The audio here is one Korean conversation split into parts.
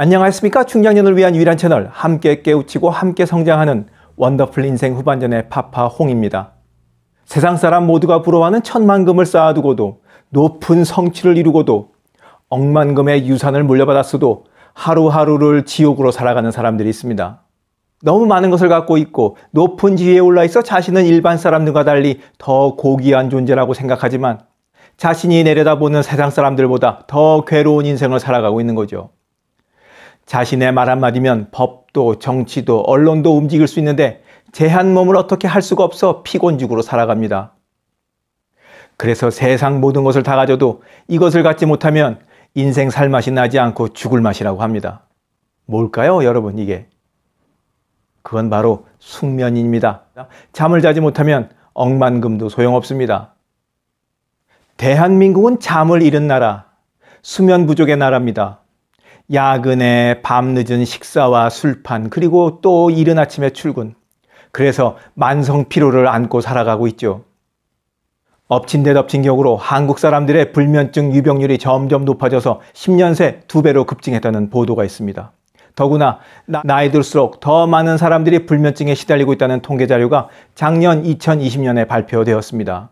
안녕하십니까? 충장년을 위한 유일한 채널 함께 깨우치고 함께 성장하는 원더풀 인생 후반전의 파파 홍입니다. 세상 사람 모두가 부러워하는 천만금을 쌓아두고도 높은 성취를 이루고도 억만금의 유산을 물려받았어도 하루하루를 지옥으로 살아가는 사람들이 있습니다. 너무 많은 것을 갖고 있고 높은 지위에 올라 있어 자신은 일반 사람들과 달리 더 고귀한 존재라고 생각하지만 자신이 내려다보는 세상 사람들보다 더 괴로운 인생을 살아가고 있는 거죠. 자신의 말 한마디면 법도 정치도 언론도 움직일 수 있는데 제한 몸을 어떻게 할 수가 없어 피곤죽으로 살아갑니다. 그래서 세상 모든 것을 다 가져도 이것을 갖지 못하면 인생 살 맛이 나지 않고 죽을 맛이라고 합니다. 뭘까요, 여러분, 이게? 그건 바로 숙면입니다. 잠을 자지 못하면 억만금도 소용없습니다. 대한민국은 잠을 잃은 나라, 수면 부족의 나라입니다. 야근에 밤늦은 식사와 술판, 그리고 또 이른 아침에 출근. 그래서 만성 피로를 안고 살아가고 있죠. 엎친 데 덮친 격으로 한국 사람들의 불면증 유병률이 점점 높아져서 10년 새 두 배로 급증했다는 보도가 있습니다. 더구나 나이 들수록 더 많은 사람들이 불면증에 시달리고 있다는 통계 자료가 작년 2020년에 발표되었습니다.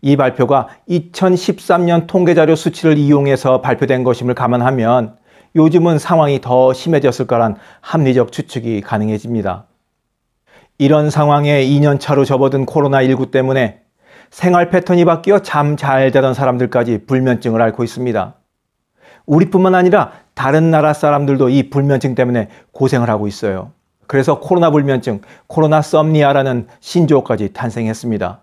이 발표가 2013년 통계자료 수치를 이용해서 발표된 것임을 감안하면 요즘은 상황이 더 심해졌을 거란 합리적 추측이 가능해집니다. 이런 상황에 2년차로 접어든 코로나19 때문에 생활 패턴이 바뀌어 잠 잘 자던 사람들까지 불면증을 앓고 있습니다. 우리뿐만 아니라 다른 나라 사람들도 이 불면증 때문에 고생을 하고 있어요. 그래서 코로나 불면증, 코로나 썸니아라는 신조어까지 탄생했습니다.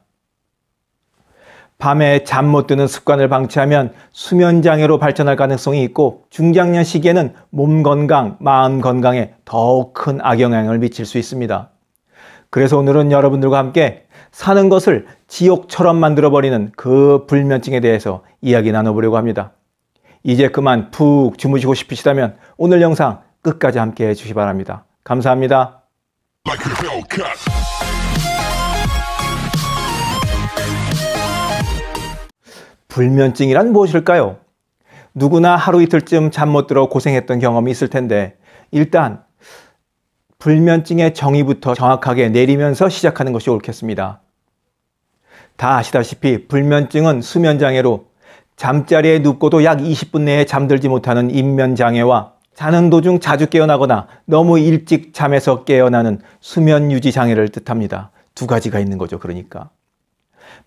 밤에 잠 못 드는 습관을 방치하면 수면 장애로 발전할 가능성이 있고 중장년 시기에는 몸 건강, 마음 건강에 더욱 큰 악영향을 미칠 수 있습니다. 그래서 오늘은 여러분들과 함께 사는 것을 지옥처럼 만들어 버리는 그 불면증에 대해서 이야기 나눠보려고 합니다. 이제 그만 푹 주무시고 싶으시다면 오늘 영상 끝까지 함께 해주시 기 바랍니다. 감사합니다. 불면증이란 무엇일까요? 누구나 하루 이틀쯤 잠 못 들어 고생했던 경험이 있을 텐데 일단 불면증의 정의부터 정확하게 내리면서 시작하는 것이 옳겠습니다. 다 아시다시피 불면증은 수면장애로 잠자리에 눕고도 약 20분 내에 잠들지 못하는 인면장애와 자는 도중 자주 깨어나거나 너무 일찍 잠에서 깨어나는 수면 유지 장애를 뜻합니다. 두 가지가 있는 거죠. 그러니까.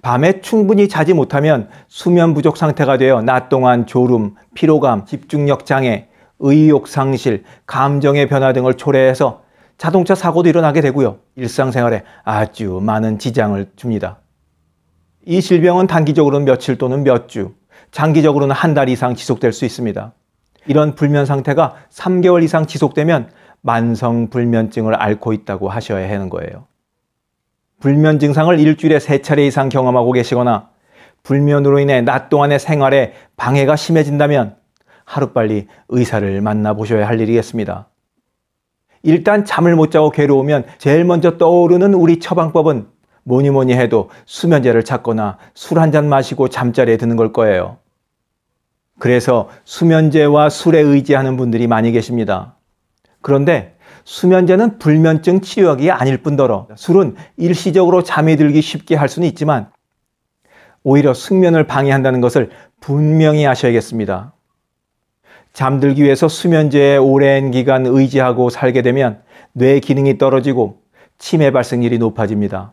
밤에 충분히 자지 못하면 수면 부족 상태가 되어 낮 동안 졸음, 피로감, 집중력 장애, 의욕 상실, 감정의 변화 등을 초래해서 자동차 사고도 일어나게 되고요. 일상생활에 아주 많은 지장을 줍니다. 이 질병은 단기적으로는 며칠 또는 몇 주, 장기적으로는 한 달 이상 지속될 수 있습니다. 이런 불면 상태가 3개월 이상 지속되면 만성 불면증을 앓고 있다고 하셔야 하는 거예요. 불면 증상을 일주일에 세 차례 이상 경험하고 계시거나 불면으로 인해 낮 동안의 생활에 방해가 심해진다면 하루빨리 의사를 만나보셔야 할 일이겠습니다. 일단 잠을 못 자고 괴로우면 제일 먼저 떠오르는 우리 처방법은 뭐니 뭐니 해도 수면제를 찾거나 술 한 잔 마시고 잠자리에 드는 걸 거예요. 그래서 수면제와 술에 의지하는 분들이 많이 계십니다. 그런데 수면제는 불면증 치료약이 아닐 뿐더러 술은 일시적으로 잠이 들기 쉽게 할 수는 있지만 오히려 숙면을 방해한다는 것을 분명히 아셔야겠습니다. 잠들기 위해서 수면제에 오랜 기간 의지하고 살게 되면 뇌 기능이 떨어지고 치매 발생률이 높아집니다.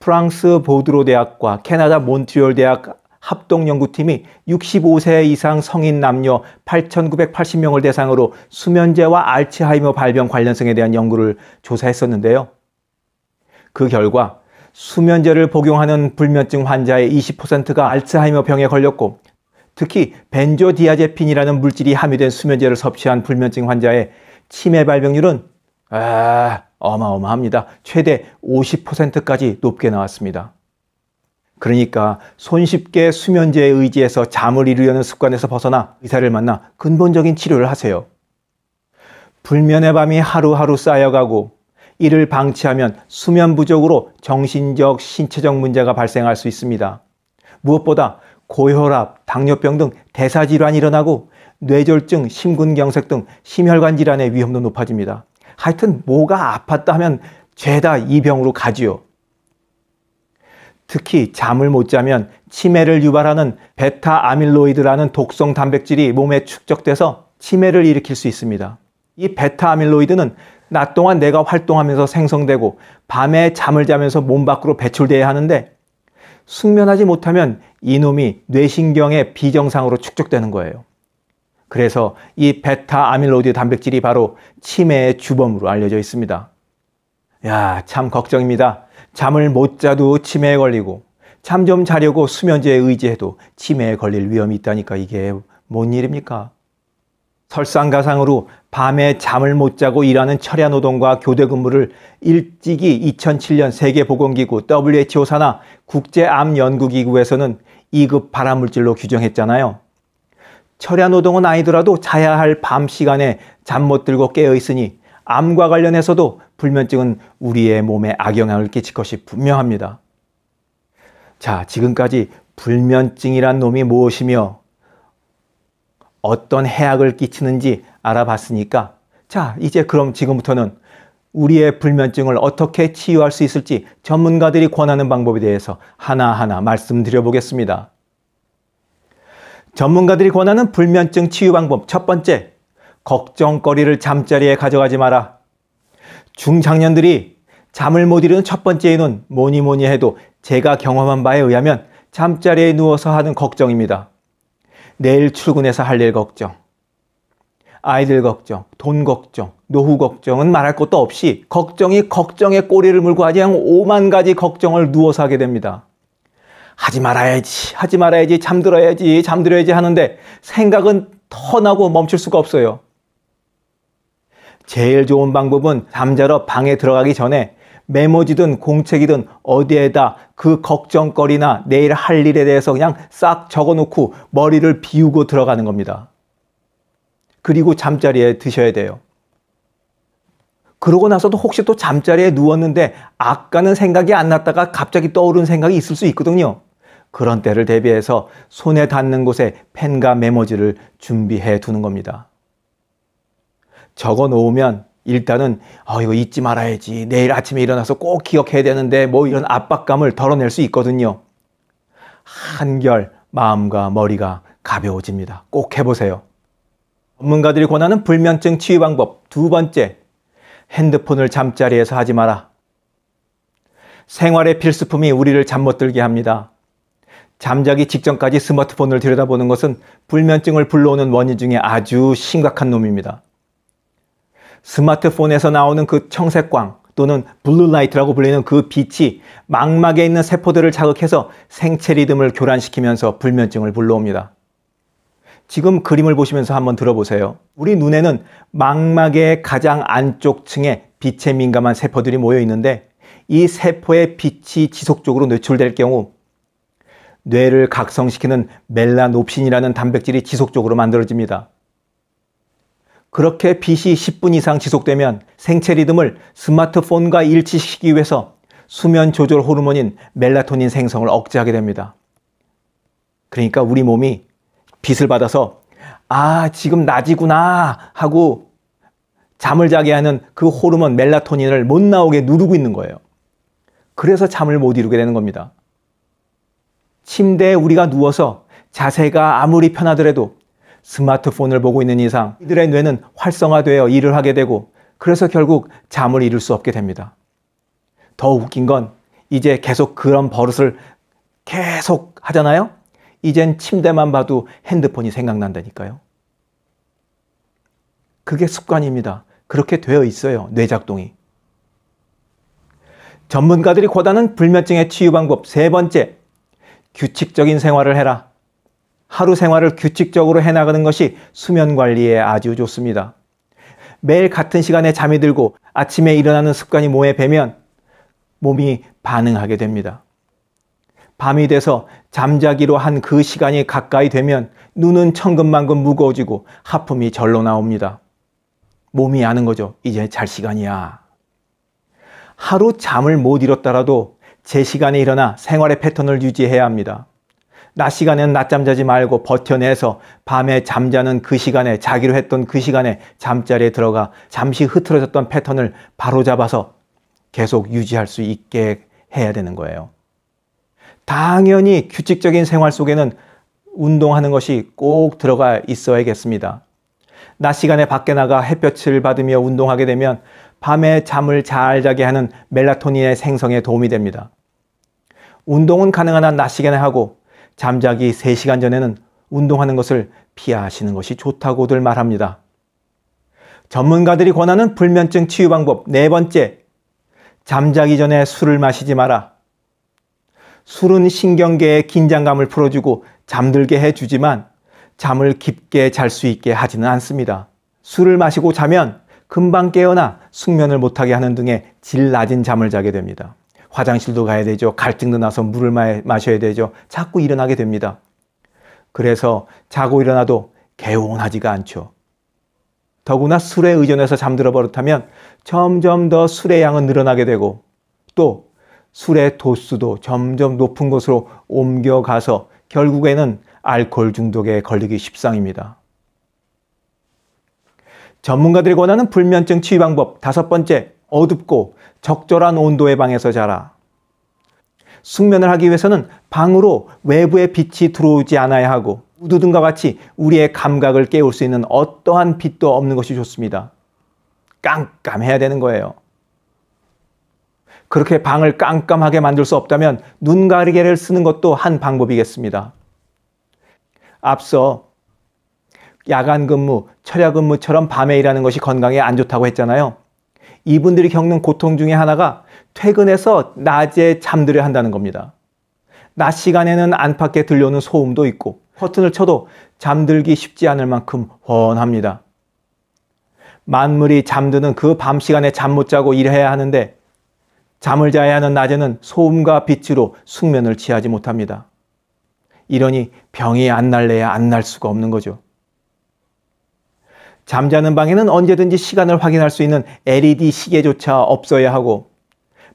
프랑스 보드로 대학과 캐나다 몬트리올 대학 합동연구팀이 65세 이상 성인 남녀 8,980명을 대상으로 수면제와 알츠하이머 발병 관련성에 대한 연구를 조사했었는데요. 그 결과 수면제를 복용하는 불면증 환자의 20%가 알츠하이머 병에 걸렸고 특히 벤조디아제핀이라는 물질이 함유된 수면제를 섭취한 불면증 환자의 치매 발병률은 아, 어마어마합니다. 최대 50%까지 높게 나왔습니다. 그러니까 손쉽게 수면제에 의지해서 잠을 이루려는 습관에서 벗어나 의사를 만나 근본적인 치료를 하세요. 불면의 밤이 하루하루 쌓여가고 이를 방치하면 수면 부족으로 정신적, 신체적 문제가 발생할 수 있습니다. 무엇보다 고혈압, 당뇨병 등 대사질환이 일어나고 뇌졸중, 심근경색 등 심혈관 질환의 위험도 높아집니다. 하여튼 뭐가 아팠다 하면 죄다 이 병으로 가지요. 특히 잠을 못 자면 치매를 유발하는 베타 아밀로이드라는 독성 단백질이 몸에 축적돼서 치매를 일으킬 수 있습니다. 이 베타 아밀로이드는 낮 동안 내가 활동하면서 생성되고 밤에 잠을 자면서 몸 밖으로 배출돼야 하는데 숙면하지 못하면 이놈이 뇌신경의 비정상으로 축적되는 거예요. 그래서 이 베타 아밀로이드 단백질이 바로 치매의 주범으로 알려져 있습니다. 야, 참 걱정입니다. 잠을 못 자도 치매에 걸리고 잠 좀 자려고 수면제에 의지해도 치매에 걸릴 위험이 있다니까 이게 뭔 일입니까? 설상가상으로 밤에 잠을 못 자고 일하는 철야 노동과 교대 근무를 일찍이 2007년 세계보건기구 WHO 산하 국제암연구기구에서는 2급 발암물질로 규정했잖아요. 철야 노동은 아니더라도 자야 할 밤 시간에 잠 못 들고 깨어 있으니 암과 관련해서도 불면증은 우리의 몸에 악영향을 끼칠 것이 분명합니다. 자, 지금까지 불면증이란 놈이 무엇이며 어떤 해악을 끼치는지 알아봤으니까 자, 이제 그럼 지금부터는 우리의 불면증을 어떻게 치유할 수 있을지 전문가들이 권하는 방법에 대해서 하나하나 말씀드려 보겠습니다. 전문가들이 권하는 불면증 치유 방법 첫 번째, 걱정거리를 잠자리에 가져가지 마라. 중장년들이 잠을 못 이루는 첫 번째 이유는 뭐니 뭐니 해도 제가 경험한 바에 의하면 잠자리에 누워서 하는 걱정입니다. 내일 출근해서 할 일 걱정, 아이들 걱정, 돈 걱정, 노후 걱정은 말할 것도 없이 걱정이 걱정의 꼬리를 물고 아주 한 5만 가지 걱정을 누워서 하게 됩니다. 하지 말아야지, 하지 말아야지, 잠들어야지, 잠들어야지 하는데 생각은 터나고 멈출 수가 없어요. 제일 좋은 방법은 잠자러 방에 들어가기 전에 메모지든 공책이든 어디에다 그 걱정거리나 내일 할 일에 대해서 그냥 싹 적어놓고 머리를 비우고 들어가는 겁니다. 그리고 잠자리에 드셔야 돼요. 그러고 나서도 혹시 또 잠자리에 누웠는데 아까는 생각이 안 났다가 갑자기 떠오른 생각이 있을 수 있거든요. 그런 때를 대비해서 손에 닿는 곳에 펜과 메모지를 준비해 두는 겁니다. 적어 놓으면 일단은 어, 이거 잊지 말아야지. 내일 아침에 일어나서 꼭 기억해야 되는데 뭐 이런 압박감을 덜어낼 수 있거든요. 한결 마음과 머리가 가벼워집니다. 꼭 해보세요. 전문가들이 권하는 불면증 치유 방법 두 번째, 핸드폰을 잠자리에서 하지 마라. 생활의 필수품이 우리를 잠 못 들게 합니다. 잠자기 직전까지 스마트폰을 들여다보는 것은 불면증을 불러오는 원인 중에 아주 심각한 놈입니다. 스마트폰에서 나오는 그 청색광 또는 블루라이트라고 불리는 그 빛이 망막에 있는 세포들을 자극해서 생체 리듬을 교란시키면서 불면증을 불러옵니다. 지금 그림을 보시면서 한번 들어보세요. 우리 눈에는 망막의 가장 안쪽 층에 빛에 민감한 세포들이 모여 있는데 이 세포의 빛이 지속적으로 노출될 경우 뇌를 각성시키는 멜라놉신이라는 단백질이 지속적으로 만들어집니다. 그렇게 빛이 10분 이상 지속되면 생체 리듬을 스마트폰과 일치시키기 위해서 수면 조절 호르몬인 멜라토닌 생성을 억제하게 됩니다. 그러니까 우리 몸이 빛을 받아서 아, 지금 낮이구나 하고 잠을 자게 하는 그 호르몬 멜라토닌을 못 나오게 누르고 있는 거예요. 그래서 잠을 못 이루게 되는 겁니다. 침대에 우리가 누워서 자세가 아무리 편하더라도 스마트폰을 보고 있는 이상 이들의 뇌는 활성화되어 일을 하게 되고 그래서 결국 잠을 이룰 수 없게 됩니다. 더 웃긴 건 이제 계속 그런 버릇을 계속 하잖아요? 이젠 침대만 봐도 핸드폰이 생각난다니까요. 그게 습관입니다. 그렇게 되어 있어요. 뇌작동이. 전문가들이 고다는 불면증의 치유 방법 세 번째. 규칙적인 생활을 해라. 하루 생활을 규칙적으로 해나가는 것이 수면 관리에 아주 좋습니다. 매일 같은 시간에 잠이 들고 아침에 일어나는 습관이 몸에 배면 몸이 반응하게 됩니다. 밤이 돼서 잠자기로 한 그 시간이 가까이 되면 눈은 천근만근 무거워지고 하품이 절로 나옵니다. 몸이 아는 거죠. 이제 잘 시간이야. 하루 잠을 못 잃었더라도 제 시간에 일어나 생활의 패턴을 유지해야 합니다. 낮 시간에는 낮잠 자지 말고 버텨내서 밤에 잠자는 그 시간에 자기로 했던 그 시간에 잠자리에 들어가 잠시 흐트러졌던 패턴을 바로잡아서 계속 유지할 수 있게 해야 되는 거예요. 당연히 규칙적인 생활 속에는 운동하는 것이 꼭 들어가 있어야겠습니다. 낮 시간에 밖에 나가 햇볕을 받으며 운동하게 되면 밤에 잠을 잘 자게 하는 멜라토닌의 생성에 도움이 됩니다. 운동은 가능한 한 낮 시간에 하고 잠자기 3시간 전에는 운동하는 것을 피하시는 것이 좋다고들 말합니다. 전문가들이 권하는 불면증 치유 방법 네 번째, 잠자기 전에 술을 마시지 마라. 술은 신경계의 긴장감을 풀어주고 잠들게 해주지만 잠을 깊게 잘 수 있게 하지는 않습니다. 술을 마시고 자면 금방 깨어나 숙면을 못하게 하는 등의 질 낮은 잠을 자게 됩니다. 화장실도 가야 되죠. 갈증도 나서 물을 마, 셔야 되죠. 자꾸 일어나게 됩니다. 그래서 자고 일어나도 개운하지가 않죠. 더구나 술에 의존해서 잠들어 버릇하면 점점 더 술의 양은 늘어나게 되고 또 술의 도수도 점점 높은 곳으로 옮겨가서 결국에는 알코올 중독에 걸리기 십상입니다. 전문가들이 권하는 불면증 치유 방법 다섯 번째, 어둡고 적절한 온도의 방에서 자라. 숙면을 하기 위해서는 방으로 외부의 빛이 들어오지 않아야 하고 우드 등과 같이 우리의 감각을 깨울 수 있는 어떠한 빛도 없는 것이 좋습니다. 깜깜해야 되는 거예요. 그렇게 방을 깜깜하게 만들 수 없다면 눈 가리개를 쓰는 것도 한 방법이겠습니다. 앞서 야간 근무, 철야 근무처럼 밤에 일하는 것이 건강에 안 좋다고 했잖아요. 이분들이 겪는 고통 중에 하나가 퇴근해서 낮에 잠들어야 한다는 겁니다. 낮 시간에는 안팎에 들려오는 소음도 있고 커튼을 쳐도 잠들기 쉽지 않을 만큼 훤합니다. 만물이 잠드는 그 밤 시간에 잠 못 자고 일해야 하는데 잠을 자야 하는 낮에는 소음과 빛으로 숙면을 취하지 못합니다. 이러니 병이 안 날래야 안 날 수가 없는 거죠. 잠자는 방에는 언제든지 시간을 확인할 수 있는 LED 시계조차 없어야 하고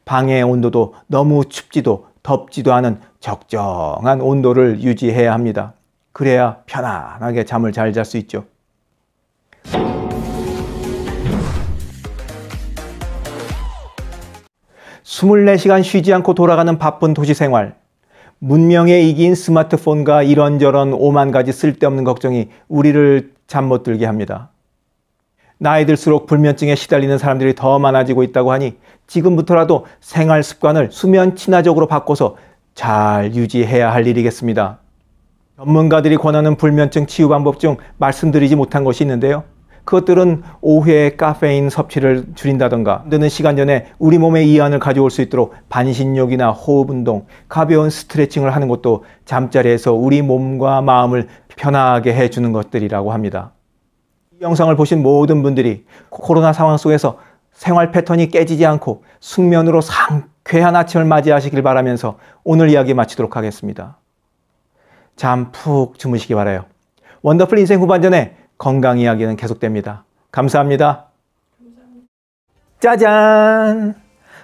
방의 온도도 너무 춥지도 덥지도 않은 적정한 온도를 유지해야 합니다. 그래야 편안하게 잠을 잘 잘 수 있죠. 2 4 시간 쉬지 않고 돌아가는 바쁜 도시 생활. 문명의 이기인 스마트폰과 이런저런 오만 가지 쓸데없는 걱정이 우리를 잠 못 들게 합니다. 나이 들수록 불면증에 시달리는 사람들이 더 많아지고 있다고 하니 지금부터라도 생활 습관을 수면 친화적으로 바꿔서 잘 유지해야 할 일이겠습니다. 전문가들이 권하는 불면증 치유 방법 중 말씀드리지 못한 것이 있는데요. 그것들은 오후에 카페인 섭취를 줄인다던가 늦는 시간 전에 우리 몸에 이완을 가져올 수 있도록 반신욕이나 호흡 운동, 가벼운 스트레칭을 하는 것도 잠자리에서 우리 몸과 마음을 편하게 해주는 것들이라고 합니다. 이 영상을 보신 모든 분들이 코로나 상황 속에서 생활 패턴이 깨지지 않고 숙면으로 상쾌한 아침을 맞이하시길 바라면서 오늘 이야기 마치도록 하겠습니다. 잠 푹 주무시기 바라요. 원더풀 인생 후반전에 건강 이야기는 계속됩니다. 감사합니다. 감사합니다. 짜잔!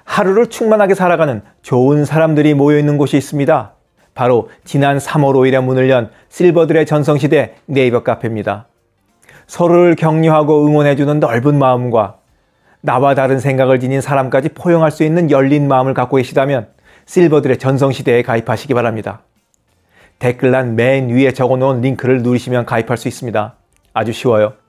하루를 충만하게 살아가는 좋은 사람들이 모여있는 곳이 있습니다. 바로 지난 3월 5일에 문을 연 실버들의 전성시대 네이버 카페입니다. 서로를 격려하고 응원해주는 넓은 마음과 나와 다른 생각을 지닌 사람까지 포용할 수 있는 열린 마음을 갖고 계시다면 실버들의 전성시대에 가입하시기 바랍니다. 댓글란 맨 위에 적어놓은 링크를 누르시면 가입할 수 있습니다. 아주 쉬워요.